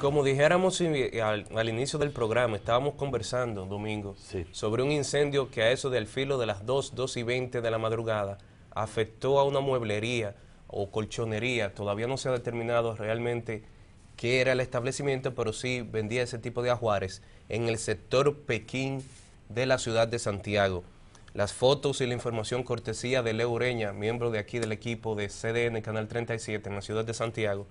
Como dijéramos eh, al, inicio del programa, estábamos conversando, Domingo, sobre un incendio que a eso del filo de las 2, 2 y 20 de la madrugada afectó a una mueblería o colchonería. Todavía no se ha determinado realmente qué era el establecimiento, pero sí vendía ese tipo de ajuares en el sector Pekín de la ciudad de Santiago. Las fotos y la información cortesía de Leo Ureña, miembro de aquí del equipo de CDN Canal 37 en la ciudad de Santiago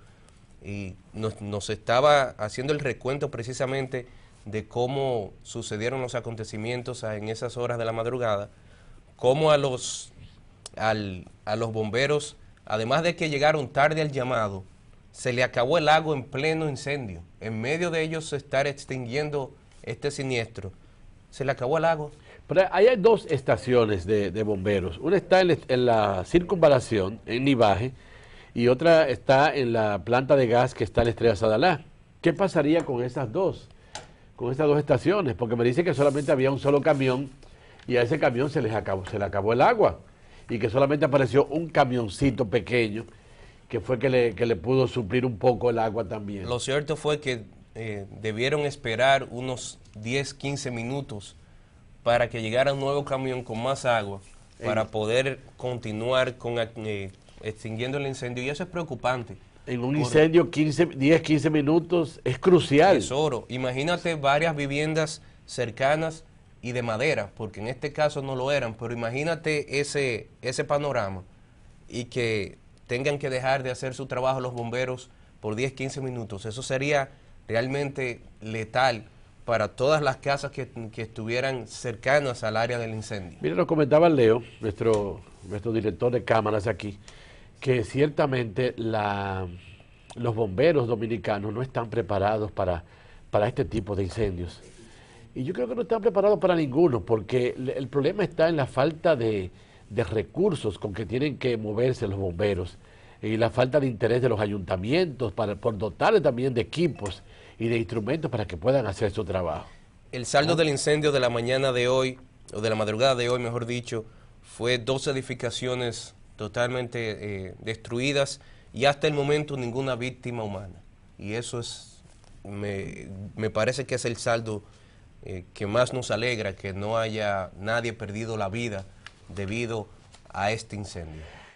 y nos, estaba haciendo el recuento precisamente de cómo sucedieron los acontecimientos en esas horas de la madrugada, cómo a los, a los bomberos, además de que llegaron tarde al llamado, se le acabó el lago en pleno incendio. En medio de ellos estar extinguiendo este siniestro, se le acabó el lago. Pero ahí hay dos estaciones de, bomberos. Una está en, la circunvalación, en Nivaje, y otra está en la planta de gas que está en Estrella Sadalá. ¿Qué pasaría con esas dos? Con dos estaciones, porque me dice que solamente había un solo camión y a ese camión se, le acabó el agua y que solamente apareció un camioncito pequeño que fue que le, pudo suplir un poco el agua también. Lo cierto fue que eh, debieron esperar unos 10, 15 minutos para que llegara un nuevo camión con más agua para poder continuar con eh, extinguiendo el incendio y eso es preocupante. En un incendio 10, 15 minutos es crucial. Tesoro, imagínate varias viviendas cercanas y de madera, porque en este caso no lo eran, pero imagínate ese, ese panorama y que tengan que dejar de hacer su trabajo los bomberos por 10, 15 minutos. Eso sería realmente letal para todas las casas que, estuvieran cercanas al área del incendio. Mira, lo comentaba Leo, nuestro, nuestro director de cámaras aquí, que ciertamente la, los bomberos dominicanos no están preparados para, para este tipo de incendios. Y yo creo que no están preparados para ninguno, porque el problema está en la falta de, recursos con que tienen que moverse los bomberos y la falta de interés de los ayuntamientos para, por dotarles también de equipos y de instrumentos para que puedan hacer su trabajo. El saldo ¿Ah? del incendio de la mañana de hoy, o de la madrugada de hoy, mejor dicho, fue dos edificaciones totalmente eh, destruidas y hasta el momento ninguna víctima humana. Y eso es, me, parece que es el saldo eh, que más nos alegra, que no haya nadie perdido la vida debido a este incendio.